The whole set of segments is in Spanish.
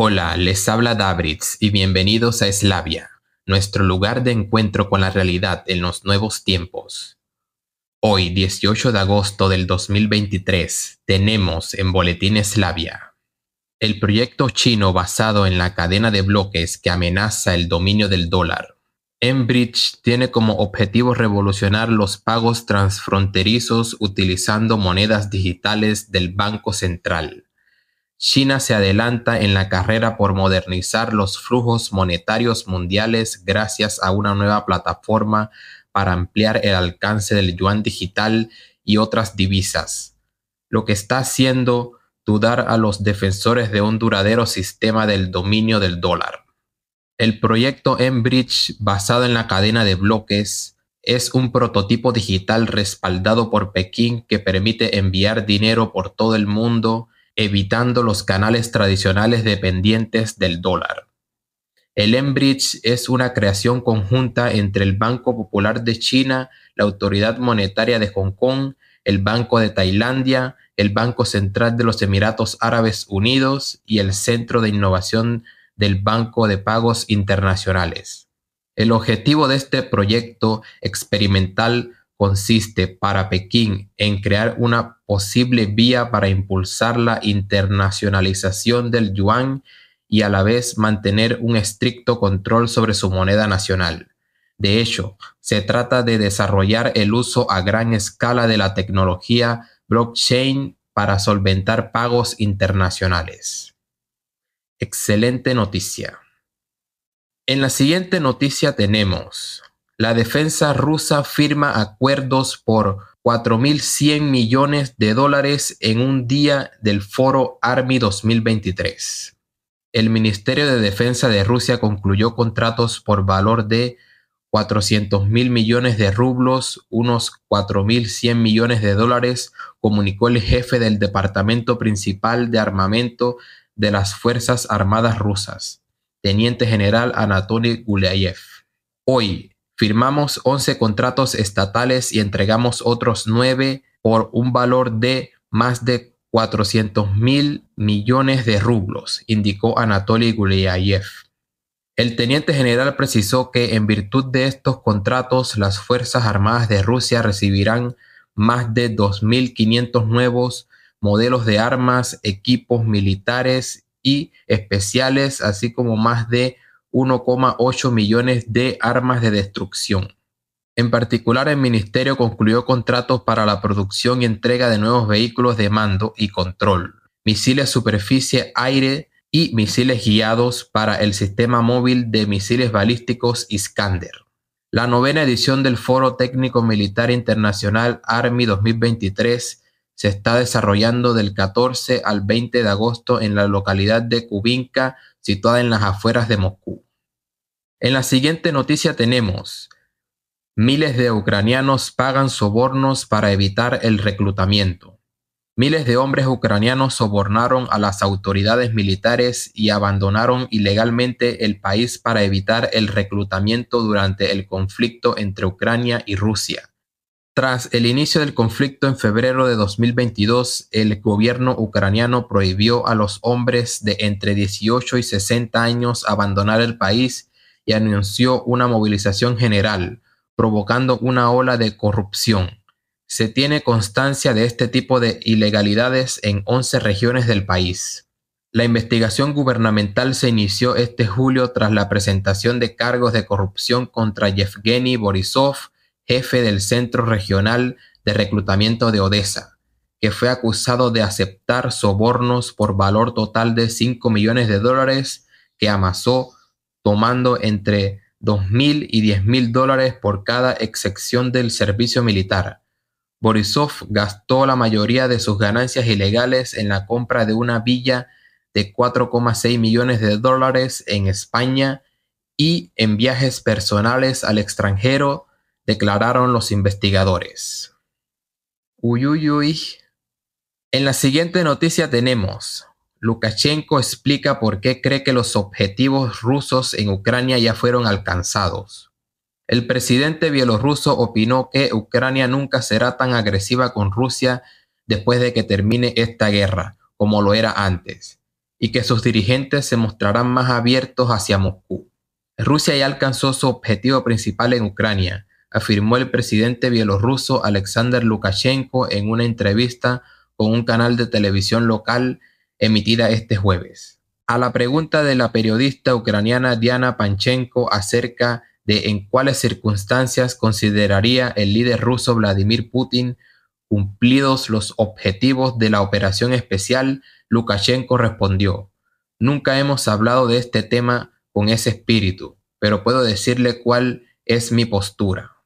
Hola, les habla Davritz y bienvenidos a Eslavia, nuestro lugar de encuentro con la realidad en los nuevos tiempos. Hoy, 18 de agosto del 2023, tenemos en Boletín Eslavia el proyecto chino basado en la cadena de bloques que amenaza el dominio del dólar. Enbridge tiene como objetivo revolucionar los pagos transfronterizos utilizando monedas digitales del Banco Central. China se adelanta en la carrera por modernizar los flujos monetarios mundiales gracias a una nueva plataforma para ampliar el alcance del yuan digital y otras divisas, lo que está haciendo dudar a los defensores de un duradero sistema del dominio del dólar. El proyecto Enbridge, basado en la cadena de bloques, es un prototipo digital respaldado por Pekín que permite enviar dinero por todo el mundo evitando los canales tradicionales dependientes del dólar. El Enbridge es una creación conjunta entre el Banco Popular de China, la Autoridad Monetaria de Hong Kong, el Banco de Tailandia, el Banco Central de los Emiratos Árabes Unidos y el Centro de Innovación del Banco de Pagos Internacionales. El objetivo de este proyecto experimental consiste para Pekín en crear una posible vía para impulsar la internacionalización del yuan y a la vez mantener un estricto control sobre su moneda nacional. De hecho, se trata de desarrollar el uso a gran escala de la tecnología blockchain para solventar pagos internacionales. Excelente noticia. En la siguiente noticia tenemos, la defensa rusa firma acuerdos por 4.100 millones de dólares en un día del foro Army 2023. El Ministerio de Defensa de Rusia concluyó contratos por valor de 400.000 millones de rublos, unos 4.100 millones de dólares, comunicó el jefe del Departamento Principal de Armamento de las Fuerzas Armadas Rusas, Teniente General Anatoly Guleyev. Hoy, Firmamos 11 contratos estatales y entregamos otros 9 por un valor de más de 400 mil millones de rublos, indicó Anatoly Gulyayev. El teniente general precisó que en virtud de estos contratos las Fuerzas Armadas de Rusia recibirán más de 2.500 nuevos modelos de armas, equipos militares y especiales, así como más de 1,8 millones de armas de destrucción. En particular, el ministerio concluyó contratos para la producción y entrega de nuevos vehículos de mando y control, misiles superficie-aire y misiles guiados para el sistema móvil de misiles balísticos Iskander. La novena edición del Foro Técnico Militar Internacional Army 2023 se está desarrollando del 14 al 20 de agosto en la localidad de Kubinka, situada en las afueras de Moscú. En la siguiente noticia tenemos, miles de ucranianos pagan sobornos para evitar el reclutamiento. Miles de hombres ucranianos sobornaron a las autoridades militares y abandonaron ilegalmente el país para evitar el reclutamiento durante el conflicto entre Ucrania y Rusia. Tras el inicio del conflicto en febrero de 2022, el gobierno ucraniano prohibió a los hombres de entre 18 y 60 años abandonar el país y anunció una movilización general, provocando una ola de corrupción. Se tiene constancia de este tipo de ilegalidades en 11 regiones del país. La investigación gubernamental se inició este julio tras la presentación de cargos de corrupción contra Yevgeny Borisov, jefe del Centro Regional de Reclutamiento de Odessa, que fue acusado de aceptar sobornos por valor total de 5 millones de dólares que amasó tomando entre 2.000 y 10.000 dólares por cada excepción del servicio militar. Borisov gastó la mayoría de sus ganancias ilegales en la compra de una villa de 4,6 millones de dólares en España y en viajes personales al extranjero declararon los investigadores. Uyuyuy. En la siguiente noticia tenemos, Lukashenko explica por qué cree que los objetivos rusos en Ucrania ya fueron alcanzados. El presidente bielorruso opinó que Ucrania nunca será tan agresiva con Rusia después de que termine esta guerra como lo era antes, y que sus dirigentes se mostrarán más abiertos hacia Moscú. Rusia ya alcanzó su objetivo principal en Ucrania, afirmó el presidente bielorruso Alexander Lukashenko en una entrevista con un canal de televisión local emitida este jueves. A la pregunta de la periodista ucraniana Diana Panchenko acerca de en cuáles circunstancias consideraría el líder ruso Vladimir Putin cumplidos los objetivos de la operación especial, Lukashenko respondió, Nunca hemos hablado de este tema con ese espíritu, pero puedo decirle cuál es mi postura.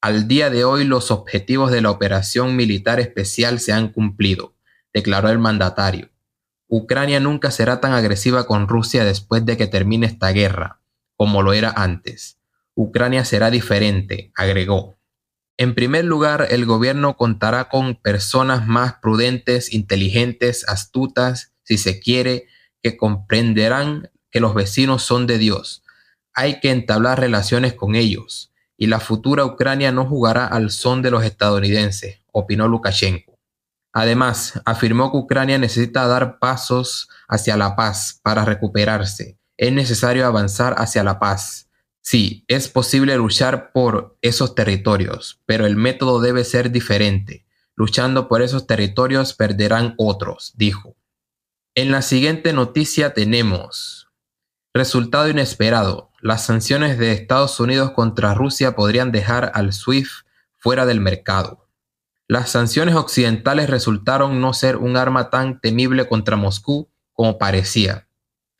Al día de hoy los objetivos de la operación militar especial se han cumplido, declaró el mandatario. Ucrania nunca será tan agresiva con Rusia después de que termine esta guerra, como lo era antes. Ucrania será diferente, agregó. En primer lugar, el gobierno contará con personas más prudentes, inteligentes, astutas, si se quiere, que comprenderán que los vecinos son de Dios. Hay que entablar relaciones con ellos y la futura Ucrania no jugará al son de los estadounidenses, opinó Lukashenko. Además, afirmó que Ucrania necesita dar pasos hacia la paz para recuperarse. Es necesario avanzar hacia la paz. Sí, es posible luchar por esos territorios, pero el método debe ser diferente. Luchando por esos territorios perderán otros, dijo. En la siguiente noticia tenemos resultado inesperado. Las sanciones de Estados Unidos contra Rusia podrían dejar al SWIFT fuera del mercado. Las sanciones occidentales resultaron no ser un arma tan temible contra Moscú como parecía.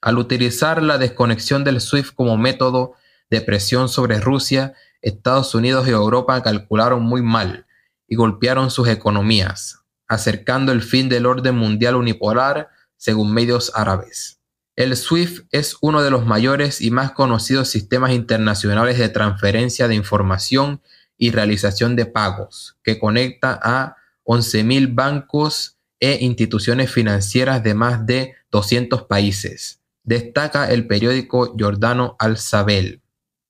Al utilizar la desconexión del SWIFT como método de presión sobre Rusia, Estados Unidos y Europa calcularon muy mal y golpearon sus economías, acercando el fin del orden mundial unipolar según medios árabes. El SWIFT es uno de los mayores y más conocidos sistemas internacionales de transferencia de información y realización de pagos, que conecta a 11.000 bancos e instituciones financieras de más de 200 países. Destaca el periódico Jordano Al-Sabel,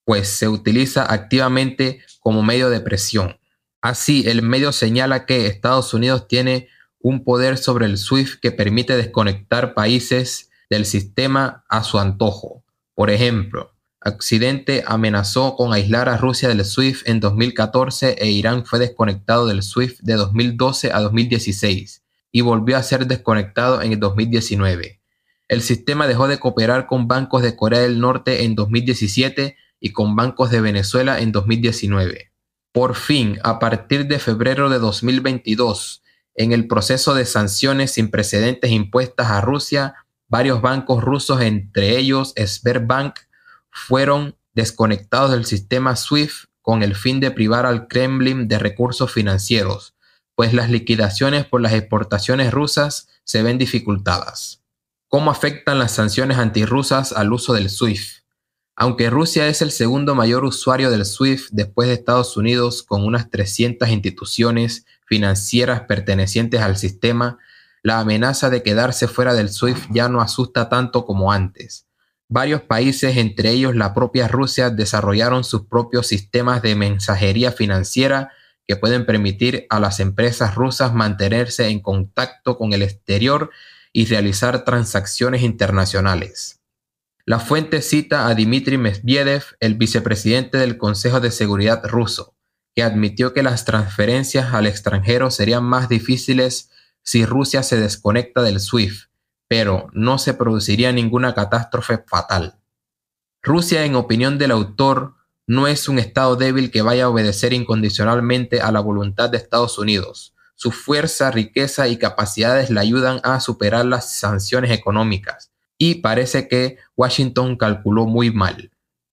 pues se utiliza activamente como medio de presión. Así, el medio señala que Estados Unidos tiene un poder sobre el SWIFT que permite desconectar países del sistema a su antojo. Por ejemplo, Occidente amenazó con aislar a Rusia del SWIFT en 2014 e Irán fue desconectado del SWIFT de 2012 a 2016 y volvió a ser desconectado en el 2019. El sistema dejó de cooperar con bancos de Corea del Norte en 2017 y con bancos de Venezuela en 2019. Por fin, a partir de febrero de 2022, en el proceso de sanciones sin precedentes impuestas a Rusia, Varios bancos rusos, entre ellos Sberbank, fueron desconectados del sistema SWIFT con el fin de privar al Kremlin de recursos financieros, pues las liquidaciones por las exportaciones rusas se ven dificultadas. ¿Cómo afectan las sanciones antirrusas al uso del SWIFT? Aunque Rusia es el segundo mayor usuario del SWIFT después de Estados Unidos, con unas 300 instituciones financieras pertenecientes al sistema, la amenaza de quedarse fuera del SWIFT ya no asusta tanto como antes. Varios países, entre ellos la propia Rusia, desarrollaron sus propios sistemas de mensajería financiera que pueden permitir a las empresas rusas mantenerse en contacto con el exterior y realizar transacciones internacionales. La fuente cita a Dmitry Medvedev, el vicepresidente del Consejo de Seguridad ruso, que admitió que las transferencias al extranjero serían más difíciles si Rusia se desconecta del SWIFT, pero no se produciría ninguna catástrofe fatal. Rusia, en opinión del autor, no es un Estado débil que vaya a obedecer incondicionalmente a la voluntad de Estados Unidos. Su fuerza, riqueza y capacidades le ayudan a superar las sanciones económicas. Y parece que Washington calculó muy mal.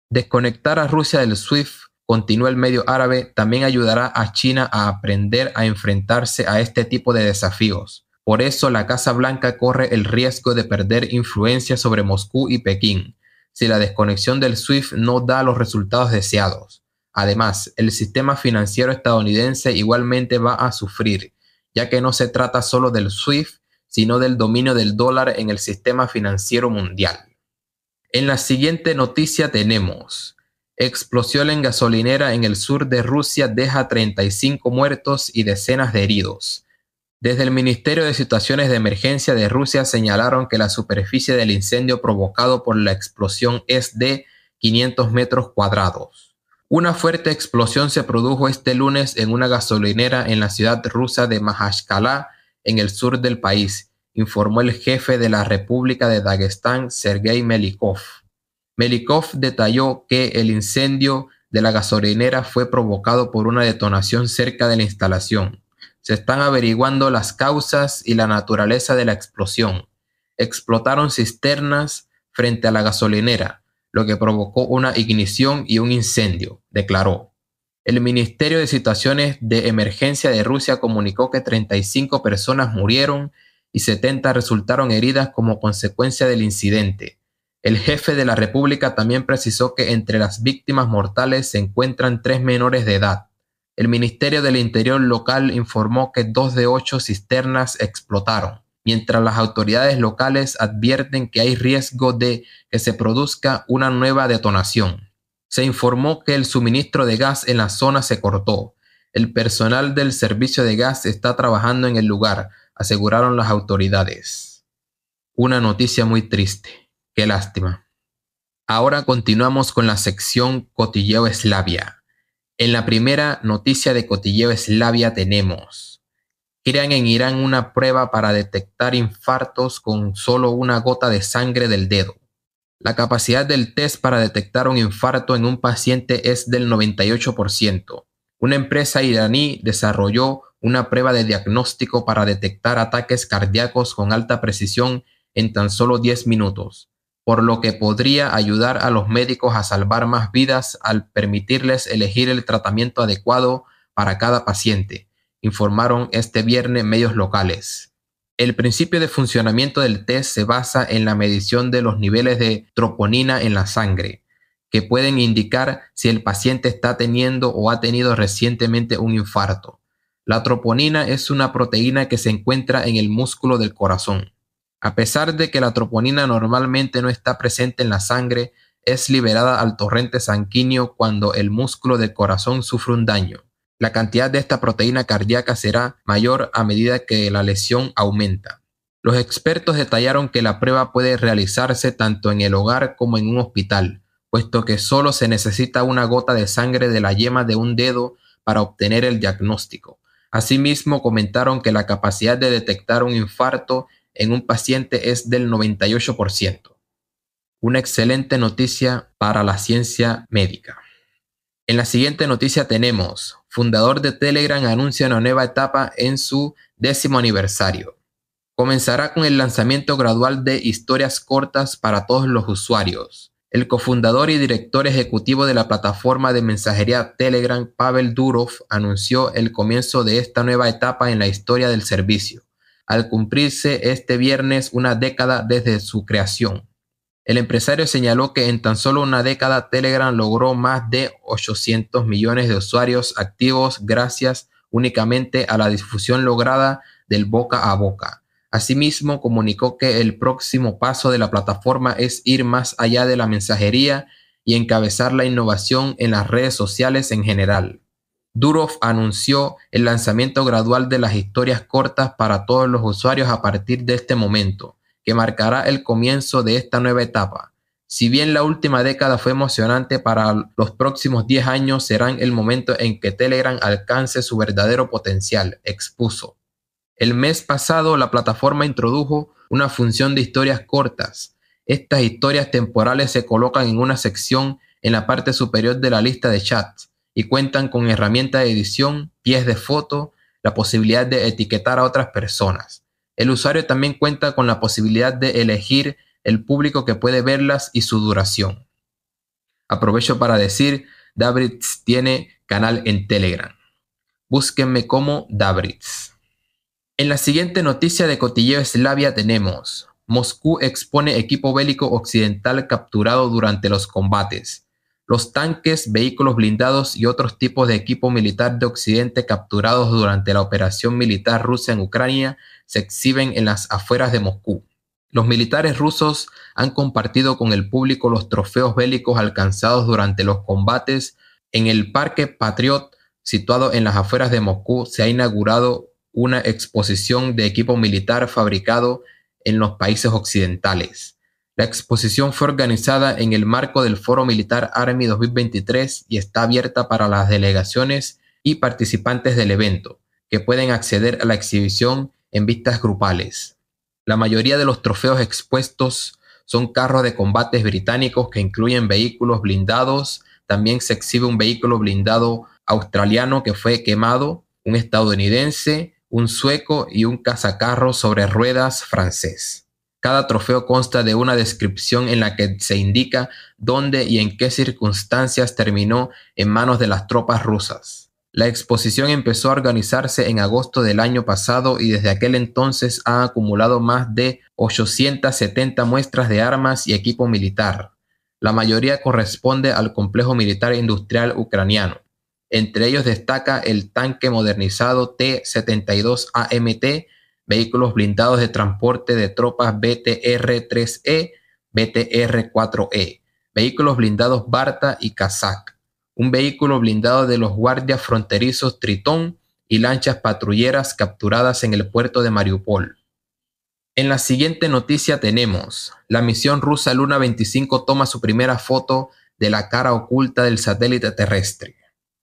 Desconectar a Rusia del SWIFT continúa el medio árabe, también ayudará a China a aprender a enfrentarse a este tipo de desafíos. Por eso la Casa Blanca corre el riesgo de perder influencia sobre Moscú y Pekín, si la desconexión del SWIFT no da los resultados deseados. Además, el sistema financiero estadounidense igualmente va a sufrir, ya que no se trata solo del SWIFT, sino del dominio del dólar en el sistema financiero mundial. En la siguiente noticia tenemos, Explosión en gasolinera en el sur de Rusia deja 35 muertos y decenas de heridos. Desde el Ministerio de Situaciones de Emergencia de Rusia señalaron que la superficie del incendio provocado por la explosión es de 500 metros cuadrados. Una fuerte explosión se produjo este lunes en una gasolinera en la ciudad rusa de Mahashkala, en el sur del país, informó el jefe de la República de Dagestán, Sergei Melikov. Melikov detalló que el incendio de la gasolinera fue provocado por una detonación cerca de la instalación. Se están averiguando las causas y la naturaleza de la explosión. Explotaron cisternas frente a la gasolinera, lo que provocó una ignición y un incendio, declaró. El Ministerio de Situaciones de Emergencia de Rusia comunicó que 35 personas murieron y 70 resultaron heridas como consecuencia del incidente. El jefe de la República también precisó que entre las víctimas mortales se encuentran tres menores de edad. El Ministerio del Interior local informó que dos de ocho cisternas explotaron, mientras las autoridades locales advierten que hay riesgo de que se produzca una nueva detonación. Se informó que el suministro de gas en la zona se cortó. El personal del servicio de gas está trabajando en el lugar, aseguraron las autoridades. Una noticia muy triste. Qué lástima. Ahora continuamos con la sección Cotilleo Eslavia. En la primera noticia de Cotilleo Eslavia tenemos. Crean en Irán una prueba para detectar infartos con solo una gota de sangre del dedo. La capacidad del test para detectar un infarto en un paciente es del 98%. Una empresa iraní desarrolló una prueba de diagnóstico para detectar ataques cardíacos con alta precisión en tan solo 10 minutos por lo que podría ayudar a los médicos a salvar más vidas al permitirles elegir el tratamiento adecuado para cada paciente, informaron este viernes medios locales. El principio de funcionamiento del test se basa en la medición de los niveles de troponina en la sangre, que pueden indicar si el paciente está teniendo o ha tenido recientemente un infarto. La troponina es una proteína que se encuentra en el músculo del corazón. A pesar de que la troponina normalmente no está presente en la sangre, es liberada al torrente sanguíneo cuando el músculo del corazón sufre un daño. La cantidad de esta proteína cardíaca será mayor a medida que la lesión aumenta. Los expertos detallaron que la prueba puede realizarse tanto en el hogar como en un hospital, puesto que solo se necesita una gota de sangre de la yema de un dedo para obtener el diagnóstico. Asimismo, comentaron que la capacidad de detectar un infarto en un paciente es del 98%. Una excelente noticia para la ciencia médica. En la siguiente noticia tenemos, fundador de Telegram anuncia una nueva etapa en su décimo aniversario. Comenzará con el lanzamiento gradual de historias cortas para todos los usuarios. El cofundador y director ejecutivo de la plataforma de mensajería Telegram, Pavel Durov, anunció el comienzo de esta nueva etapa en la historia del servicio al cumplirse este viernes una década desde su creación. El empresario señaló que en tan solo una década Telegram logró más de 800 millones de usuarios activos gracias únicamente a la difusión lograda del boca a boca. Asimismo, comunicó que el próximo paso de la plataforma es ir más allá de la mensajería y encabezar la innovación en las redes sociales en general. Durov anunció el lanzamiento gradual de las historias cortas para todos los usuarios a partir de este momento, que marcará el comienzo de esta nueva etapa. Si bien la última década fue emocionante, para los próximos 10 años serán el momento en que Telegram alcance su verdadero potencial, expuso. El mes pasado la plataforma introdujo una función de historias cortas. Estas historias temporales se colocan en una sección en la parte superior de la lista de chats y cuentan con herramientas de edición, pies de foto, la posibilidad de etiquetar a otras personas. El usuario también cuenta con la posibilidad de elegir el público que puede verlas y su duración. Aprovecho para decir, Dabritz tiene canal en Telegram. Búsquenme como Dabritz. En la siguiente noticia de Cotilleo Eslavia tenemos, Moscú expone equipo bélico occidental capturado durante los combates los tanques, vehículos blindados y otros tipos de equipo militar de Occidente capturados durante la operación militar rusa en Ucrania se exhiben en las afueras de Moscú. Los militares rusos han compartido con el público los trofeos bélicos alcanzados durante los combates. En el Parque Patriot, situado en las afueras de Moscú, se ha inaugurado una exposición de equipo militar fabricado en los países occidentales. La exposición fue organizada en el marco del Foro Militar Army 2023 y está abierta para las delegaciones y participantes del evento, que pueden acceder a la exhibición en vistas grupales. La mayoría de los trofeos expuestos son carros de combates británicos que incluyen vehículos blindados. También se exhibe un vehículo blindado australiano que fue quemado, un estadounidense, un sueco y un cazacarro sobre ruedas francés. Cada trofeo consta de una descripción en la que se indica dónde y en qué circunstancias terminó en manos de las tropas rusas. La exposición empezó a organizarse en agosto del año pasado y desde aquel entonces ha acumulado más de 870 muestras de armas y equipo militar. La mayoría corresponde al complejo militar industrial ucraniano. Entre ellos destaca el tanque modernizado T-72 AMT vehículos blindados de transporte de tropas BTR-3E, BTR-4E, vehículos blindados Barta y Kazakh, un vehículo blindado de los guardias fronterizos Tritón y lanchas patrulleras capturadas en el puerto de Mariupol. En la siguiente noticia tenemos, la misión rusa Luna 25 toma su primera foto de la cara oculta del satélite terrestre.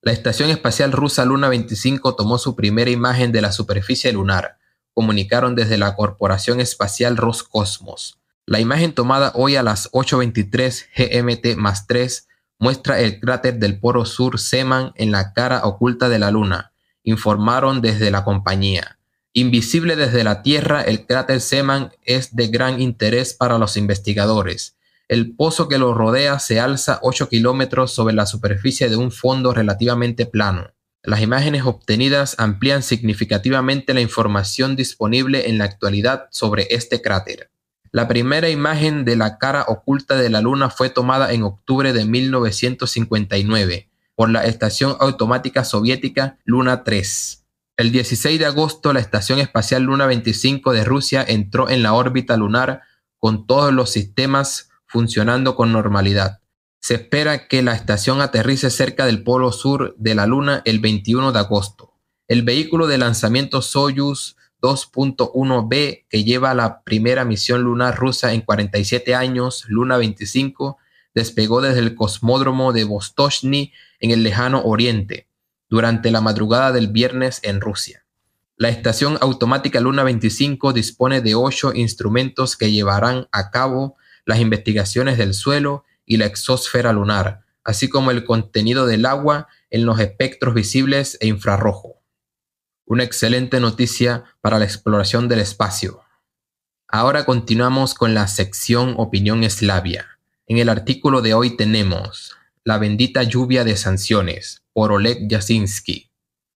La Estación Espacial Rusa Luna 25 tomó su primera imagen de la superficie lunar, comunicaron desde la Corporación Espacial Roscosmos. La imagen tomada hoy a las 8.23 GMT más 3 muestra el cráter del poro sur Seman en la cara oculta de la Luna, informaron desde la compañía. Invisible desde la Tierra, el cráter Seman es de gran interés para los investigadores. El pozo que lo rodea se alza 8 kilómetros sobre la superficie de un fondo relativamente plano. Las imágenes obtenidas amplían significativamente la información disponible en la actualidad sobre este cráter. La primera imagen de la cara oculta de la Luna fue tomada en octubre de 1959 por la Estación Automática Soviética Luna 3. El 16 de agosto, la Estación Espacial Luna 25 de Rusia entró en la órbita lunar con todos los sistemas funcionando con normalidad. Se espera que la estación aterrice cerca del polo sur de la Luna el 21 de agosto. El vehículo de lanzamiento Soyuz 2.1B, que lleva la primera misión lunar rusa en 47 años, Luna 25, despegó desde el cosmódromo de Vostochny en el lejano oriente durante la madrugada del viernes en Rusia. La estación automática Luna 25 dispone de ocho instrumentos que llevarán a cabo las investigaciones del suelo y la exósfera lunar, así como el contenido del agua en los espectros visibles e infrarrojo. Una excelente noticia para la exploración del espacio. Ahora continuamos con la sección Opinión Eslavia. En el artículo de hoy tenemos La bendita lluvia de sanciones por Oleg Yasinski.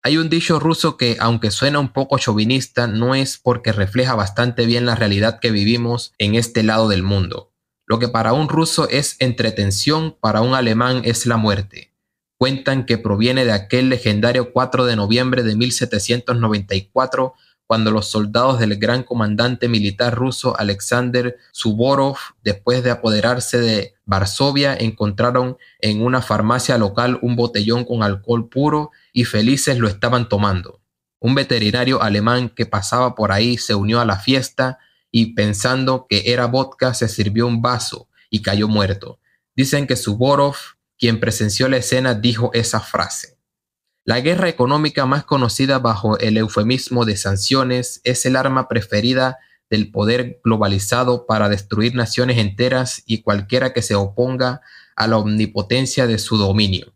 Hay un dicho ruso que, aunque suena un poco chauvinista, no es porque refleja bastante bien la realidad que vivimos en este lado del mundo. Lo que para un ruso es entretención, para un alemán es la muerte. Cuentan que proviene de aquel legendario 4 de noviembre de 1794, cuando los soldados del gran comandante militar ruso Alexander Suborov, después de apoderarse de Varsovia, encontraron en una farmacia local un botellón con alcohol puro y felices lo estaban tomando. Un veterinario alemán que pasaba por ahí se unió a la fiesta, y pensando que era vodka se sirvió un vaso y cayó muerto. Dicen que Suborov, quien presenció la escena, dijo esa frase. La guerra económica más conocida bajo el eufemismo de sanciones es el arma preferida del poder globalizado para destruir naciones enteras y cualquiera que se oponga a la omnipotencia de su dominio.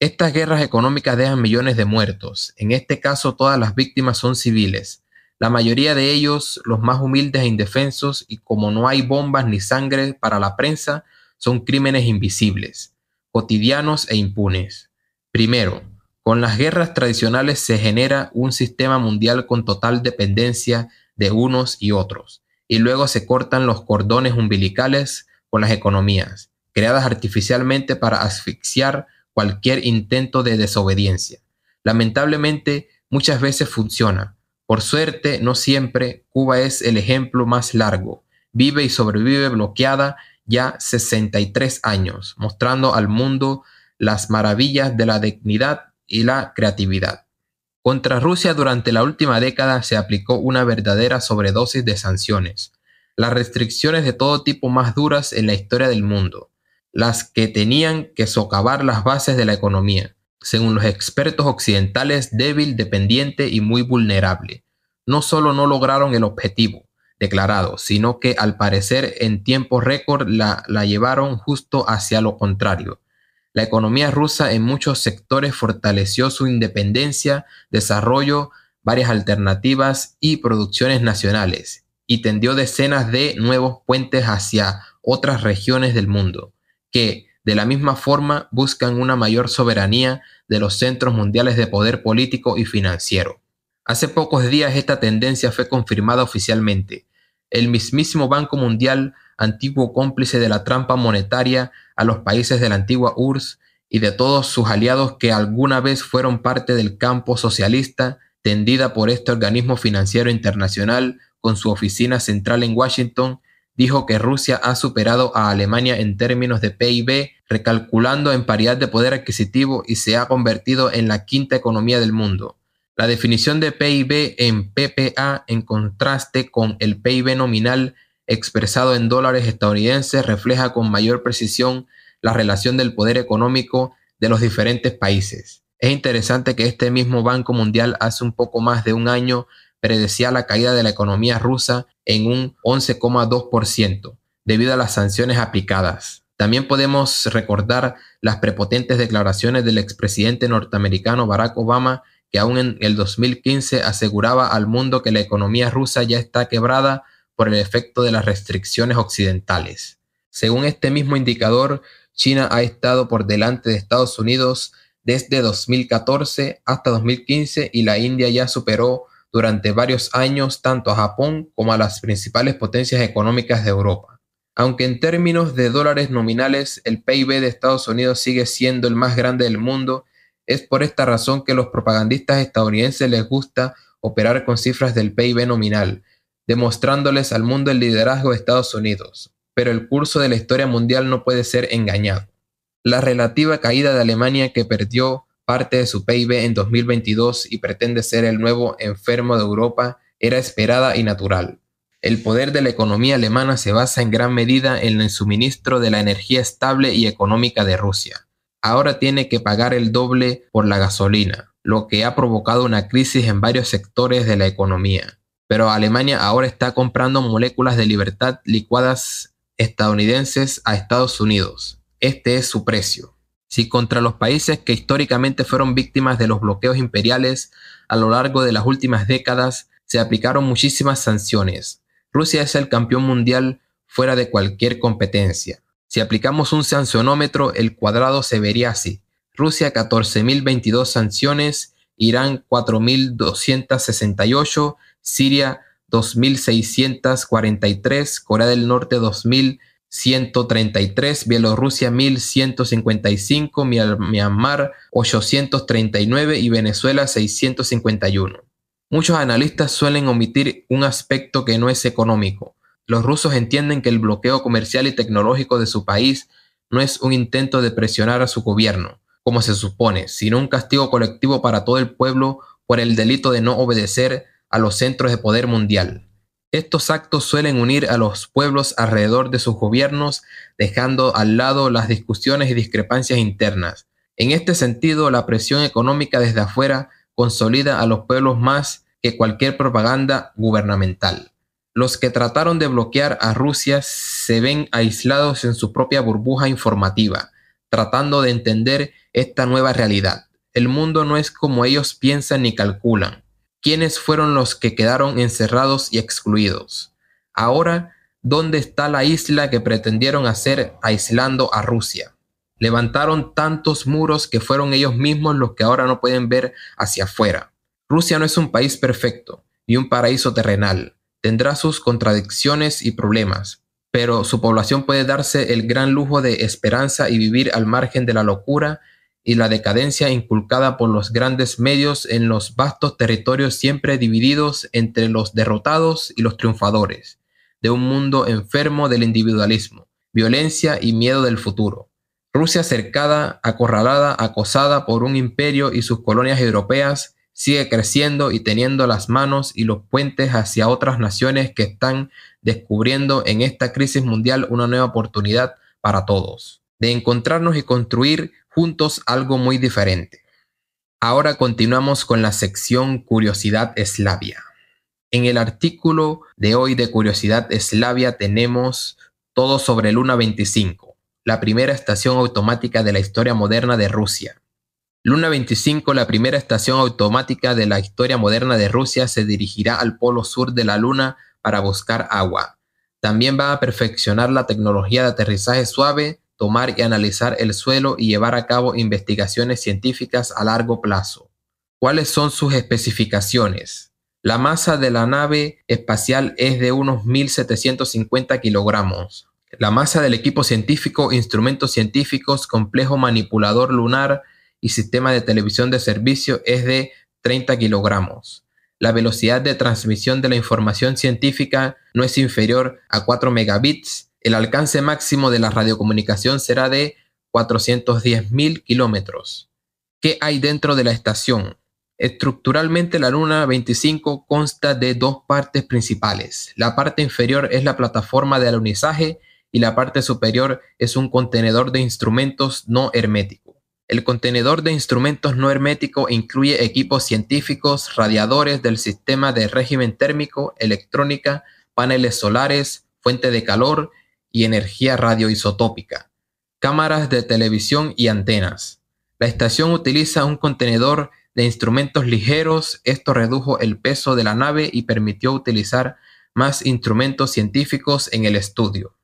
Estas guerras económicas dejan millones de muertos. En este caso, todas las víctimas son civiles. La mayoría de ellos, los más humildes e indefensos, y como no hay bombas ni sangre para la prensa, son crímenes invisibles, cotidianos e impunes. Primero, con las guerras tradicionales se genera un sistema mundial con total dependencia de unos y otros, y luego se cortan los cordones umbilicales con las economías, creadas artificialmente para asfixiar cualquier intento de desobediencia. Lamentablemente, muchas veces funciona, por suerte, no siempre, Cuba es el ejemplo más largo. Vive y sobrevive bloqueada ya 63 años, mostrando al mundo las maravillas de la dignidad y la creatividad. Contra Rusia durante la última década se aplicó una verdadera sobredosis de sanciones, las restricciones de todo tipo más duras en la historia del mundo, las que tenían que socavar las bases de la economía, según los expertos occidentales, débil, dependiente y muy vulnerable. No solo no lograron el objetivo declarado, sino que al parecer en tiempo récord la, la llevaron justo hacia lo contrario. La economía rusa en muchos sectores fortaleció su independencia, desarrollo, varias alternativas y producciones nacionales, y tendió decenas de nuevos puentes hacia otras regiones del mundo, que de la misma forma, buscan una mayor soberanía de los centros mundiales de poder político y financiero. Hace pocos días esta tendencia fue confirmada oficialmente. El mismísimo Banco Mundial, antiguo cómplice de la trampa monetaria a los países de la antigua URSS y de todos sus aliados que alguna vez fueron parte del campo socialista, tendida por este organismo financiero internacional con su oficina central en Washington, dijo que Rusia ha superado a Alemania en términos de PIB recalculando en paridad de poder adquisitivo y se ha convertido en la quinta economía del mundo. La definición de PIB en PPA en contraste con el PIB nominal expresado en dólares estadounidenses refleja con mayor precisión la relación del poder económico de los diferentes países. Es interesante que este mismo Banco Mundial hace un poco más de un año predecía la caída de la economía rusa en un 11,2% debido a las sanciones aplicadas. También podemos recordar las prepotentes declaraciones del expresidente norteamericano Barack Obama, que aún en el 2015 aseguraba al mundo que la economía rusa ya está quebrada por el efecto de las restricciones occidentales. Según este mismo indicador, China ha estado por delante de Estados Unidos desde 2014 hasta 2015 y la India ya superó durante varios años tanto a Japón como a las principales potencias económicas de Europa. Aunque en términos de dólares nominales el PIB de Estados Unidos sigue siendo el más grande del mundo, es por esta razón que los propagandistas estadounidenses les gusta operar con cifras del PIB nominal, demostrándoles al mundo el liderazgo de Estados Unidos. Pero el curso de la historia mundial no puede ser engañado. La relativa caída de Alemania que perdió parte de su PIB en 2022 y pretende ser el nuevo enfermo de Europa era esperada y natural. El poder de la economía alemana se basa en gran medida en el suministro de la energía estable y económica de Rusia. Ahora tiene que pagar el doble por la gasolina, lo que ha provocado una crisis en varios sectores de la economía. Pero Alemania ahora está comprando moléculas de libertad licuadas estadounidenses a Estados Unidos. Este es su precio. Si contra los países que históricamente fueron víctimas de los bloqueos imperiales a lo largo de las últimas décadas se aplicaron muchísimas sanciones, Rusia es el campeón mundial fuera de cualquier competencia. Si aplicamos un sancionómetro, el cuadrado se vería así. Rusia 14.022 sanciones, Irán 4.268, Siria 2.643, Corea del Norte 2.133, Bielorrusia 1.155, Myanmar 839 y Venezuela 651. Muchos analistas suelen omitir un aspecto que no es económico. Los rusos entienden que el bloqueo comercial y tecnológico de su país no es un intento de presionar a su gobierno, como se supone, sino un castigo colectivo para todo el pueblo por el delito de no obedecer a los centros de poder mundial. Estos actos suelen unir a los pueblos alrededor de sus gobiernos, dejando al lado las discusiones y discrepancias internas. En este sentido, la presión económica desde afuera consolida a los pueblos más que cualquier propaganda gubernamental. Los que trataron de bloquear a Rusia se ven aislados en su propia burbuja informativa, tratando de entender esta nueva realidad. El mundo no es como ellos piensan ni calculan. ¿Quiénes fueron los que quedaron encerrados y excluidos? Ahora, ¿dónde está la isla que pretendieron hacer aislando a Rusia? Levantaron tantos muros que fueron ellos mismos los que ahora no pueden ver hacia afuera. Rusia no es un país perfecto, ni un paraíso terrenal. Tendrá sus contradicciones y problemas, pero su población puede darse el gran lujo de esperanza y vivir al margen de la locura y la decadencia inculcada por los grandes medios en los vastos territorios siempre divididos entre los derrotados y los triunfadores, de un mundo enfermo del individualismo, violencia y miedo del futuro. Rusia cercada, acorralada, acosada por un imperio y sus colonias europeas, sigue creciendo y teniendo las manos y los puentes hacia otras naciones que están descubriendo en esta crisis mundial una nueva oportunidad para todos, de encontrarnos y construir juntos algo muy diferente. Ahora continuamos con la sección Curiosidad Eslavia. En el artículo de hoy de Curiosidad Eslavia tenemos todo sobre Luna 25 la primera estación automática de la historia moderna de Rusia. Luna 25, la primera estación automática de la historia moderna de Rusia, se dirigirá al polo sur de la Luna para buscar agua. También va a perfeccionar la tecnología de aterrizaje suave, tomar y analizar el suelo y llevar a cabo investigaciones científicas a largo plazo. ¿Cuáles son sus especificaciones? La masa de la nave espacial es de unos 1.750 kilogramos la masa del equipo científico, instrumentos científicos, complejo manipulador lunar y sistema de televisión de servicio es de 30 kilogramos. La velocidad de transmisión de la información científica no es inferior a 4 megabits. El alcance máximo de la radiocomunicación será de 410.000 kilómetros. ¿Qué hay dentro de la estación? Estructuralmente la Luna 25 consta de dos partes principales. La parte inferior es la plataforma de alunizaje y la parte superior es un contenedor de instrumentos no hermético. El contenedor de instrumentos no hermético incluye equipos científicos, radiadores del sistema de régimen térmico, electrónica, paneles solares, fuente de calor y energía radioisotópica, cámaras de televisión y antenas. La estación utiliza un contenedor de instrumentos ligeros, esto redujo el peso de la nave y permitió utilizar más instrumentos científicos en el estudio.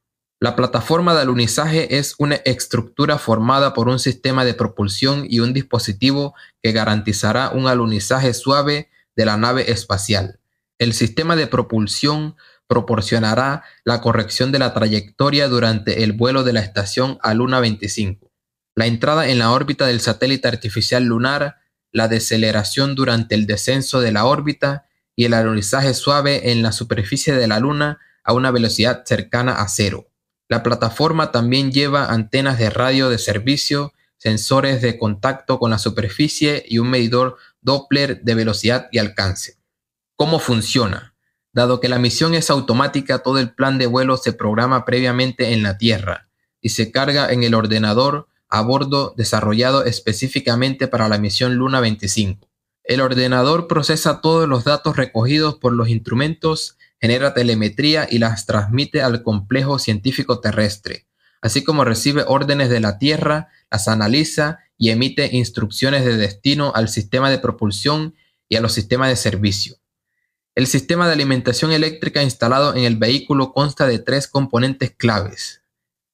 La plataforma de alunizaje es una estructura formada por un sistema de propulsión y un dispositivo que garantizará un alunizaje suave de la nave espacial. El sistema de propulsión proporcionará la corrección de la trayectoria durante el vuelo de la estación a Luna 25, la entrada en la órbita del satélite artificial lunar, la deceleración durante el descenso de la órbita y el alunizaje suave en la superficie de la Luna a una velocidad cercana a cero. La plataforma también lleva antenas de radio de servicio, sensores de contacto con la superficie y un medidor Doppler de velocidad y alcance. ¿Cómo funciona? Dado que la misión es automática, todo el plan de vuelo se programa previamente en la Tierra y se carga en el ordenador a bordo desarrollado específicamente para la misión Luna 25. El ordenador procesa todos los datos recogidos por los instrumentos genera telemetría y las transmite al complejo científico terrestre, así como recibe órdenes de la Tierra, las analiza y emite instrucciones de destino al sistema de propulsión y a los sistemas de servicio. El sistema de alimentación eléctrica instalado en el vehículo consta de tres componentes claves.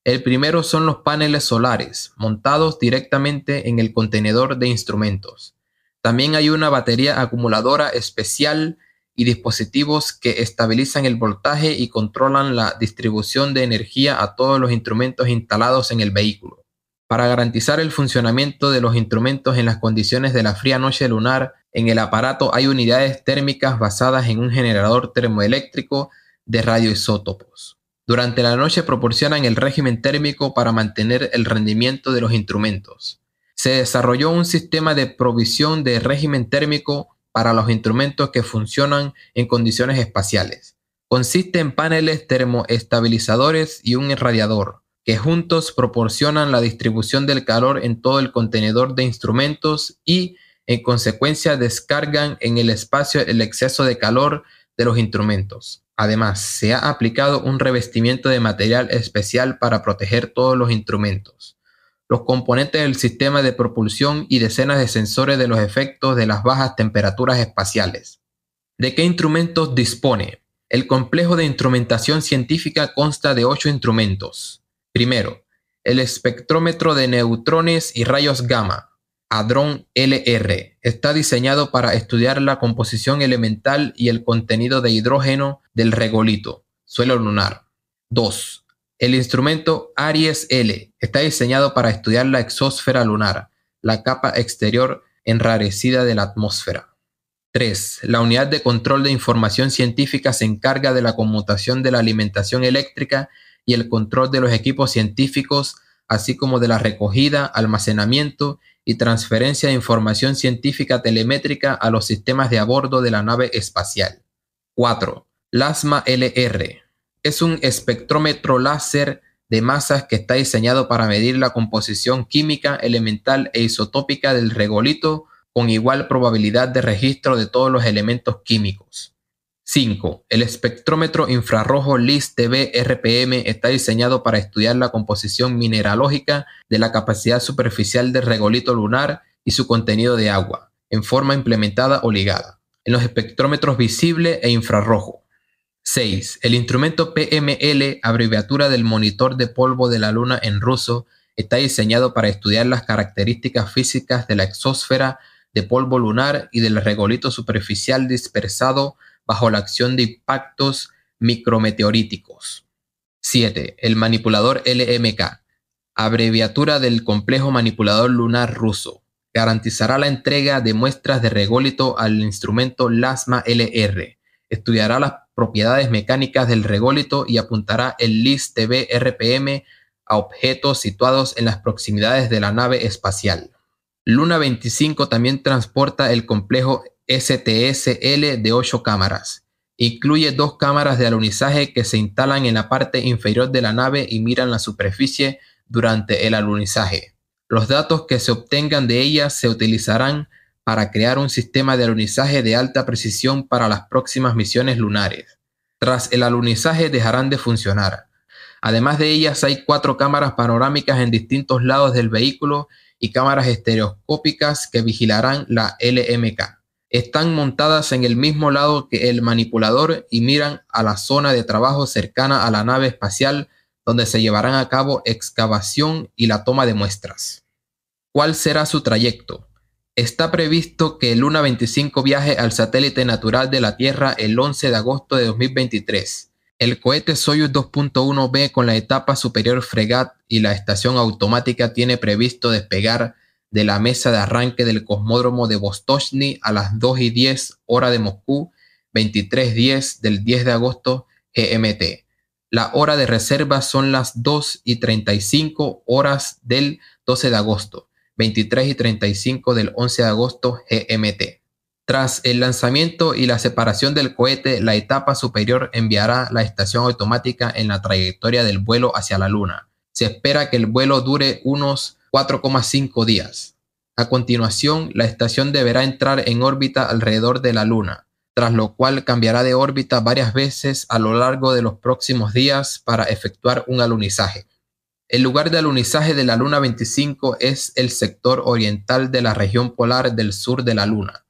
El primero son los paneles solares, montados directamente en el contenedor de instrumentos. También hay una batería acumuladora especial y dispositivos que estabilizan el voltaje y controlan la distribución de energía a todos los instrumentos instalados en el vehículo. Para garantizar el funcionamiento de los instrumentos en las condiciones de la fría noche lunar, en el aparato hay unidades térmicas basadas en un generador termoeléctrico de radioisótopos. Durante la noche proporcionan el régimen térmico para mantener el rendimiento de los instrumentos. Se desarrolló un sistema de provisión de régimen térmico para los instrumentos que funcionan en condiciones espaciales. Consiste en paneles termoestabilizadores y un irradiador, que juntos proporcionan la distribución del calor en todo el contenedor de instrumentos y, en consecuencia, descargan en el espacio el exceso de calor de los instrumentos. Además, se ha aplicado un revestimiento de material especial para proteger todos los instrumentos los componentes del sistema de propulsión y decenas de sensores de los efectos de las bajas temperaturas espaciales. ¿De qué instrumentos dispone? El complejo de instrumentación científica consta de ocho instrumentos. Primero, el espectrómetro de neutrones y rayos gamma, Hadron LR. Está diseñado para estudiar la composición elemental y el contenido de hidrógeno del regolito, suelo lunar. 2. El instrumento Aries L está diseñado para estudiar la exósfera lunar, la capa exterior enrarecida de la atmósfera. 3. La unidad de control de información científica se encarga de la conmutación de la alimentación eléctrica y el control de los equipos científicos, así como de la recogida, almacenamiento y transferencia de información científica telemétrica a los sistemas de a de la nave espacial. 4. LASMA LR es un espectrómetro láser de masas que está diseñado para medir la composición química, elemental e isotópica del regolito con igual probabilidad de registro de todos los elementos químicos. 5. El espectrómetro infrarrojo lis tb está diseñado para estudiar la composición mineralógica de la capacidad superficial del regolito lunar y su contenido de agua, en forma implementada o ligada, en los espectrómetros visible e infrarrojo. 6. El instrumento PML, abreviatura del monitor de polvo de la Luna en ruso, está diseñado para estudiar las características físicas de la exósfera de polvo lunar y del regolito superficial dispersado bajo la acción de impactos micrometeoríticos. 7. El manipulador LMK, abreviatura del complejo manipulador lunar ruso, garantizará la entrega de muestras de regolito al instrumento LASMA-LR, estudiará las propiedades mecánicas del rególito y apuntará el LIS TV RPM a objetos situados en las proximidades de la nave espacial. Luna 25 también transporta el complejo STSL de 8 cámaras. Incluye dos cámaras de alunizaje que se instalan en la parte inferior de la nave y miran la superficie durante el alunizaje. Los datos que se obtengan de ellas se utilizarán para crear un sistema de alunizaje de alta precisión para las próximas misiones lunares. Tras el alunizaje dejarán de funcionar. Además de ellas hay cuatro cámaras panorámicas en distintos lados del vehículo y cámaras estereoscópicas que vigilarán la LMK. Están montadas en el mismo lado que el manipulador y miran a la zona de trabajo cercana a la nave espacial donde se llevarán a cabo excavación y la toma de muestras. ¿Cuál será su trayecto? Está previsto que el Luna 25 viaje al satélite natural de la Tierra el 11 de agosto de 2023. El cohete Soyuz 2.1B con la etapa superior Fregat y la estación automática tiene previsto despegar de la mesa de arranque del cosmódromo de Vostochny a las 2 y 10 hora de Moscú, 23.10 del 10 de agosto GMT. La hora de reserva son las 2 y 35 horas del 12 de agosto. 23 y 35 del 11 de agosto GMT. Tras el lanzamiento y la separación del cohete, la etapa superior enviará la estación automática en la trayectoria del vuelo hacia la Luna. Se espera que el vuelo dure unos 4,5 días. A continuación, la estación deberá entrar en órbita alrededor de la Luna, tras lo cual cambiará de órbita varias veces a lo largo de los próximos días para efectuar un alunizaje. El lugar de alunizaje de la Luna 25 es el sector oriental de la región polar del sur de la Luna.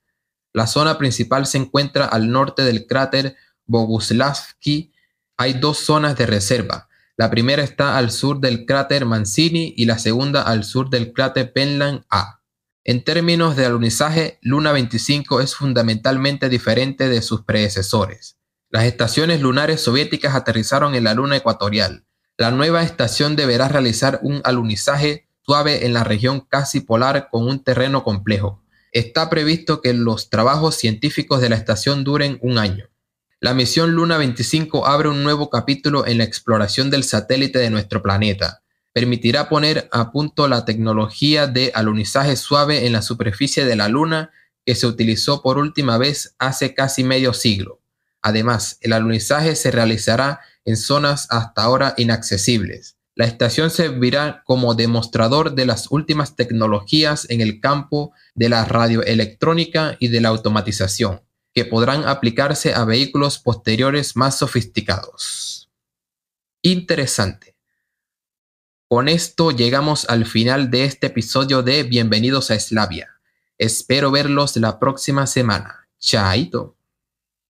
La zona principal se encuentra al norte del cráter Boguslavsky. Hay dos zonas de reserva. La primera está al sur del cráter Mancini y la segunda al sur del cráter Penland A. En términos de alunizaje, Luna 25 es fundamentalmente diferente de sus predecesores. Las estaciones lunares soviéticas aterrizaron en la Luna ecuatorial la nueva estación deberá realizar un alunizaje suave en la región casi polar con un terreno complejo. Está previsto que los trabajos científicos de la estación duren un año. La misión Luna 25 abre un nuevo capítulo en la exploración del satélite de nuestro planeta. Permitirá poner a punto la tecnología de alunizaje suave en la superficie de la Luna que se utilizó por última vez hace casi medio siglo. Además, el alunizaje se realizará en zonas hasta ahora inaccesibles. La estación servirá como demostrador de las últimas tecnologías en el campo de la radioelectrónica y de la automatización, que podrán aplicarse a vehículos posteriores más sofisticados. Interesante. Con esto llegamos al final de este episodio de Bienvenidos a Eslavia. Espero verlos la próxima semana. Chaito.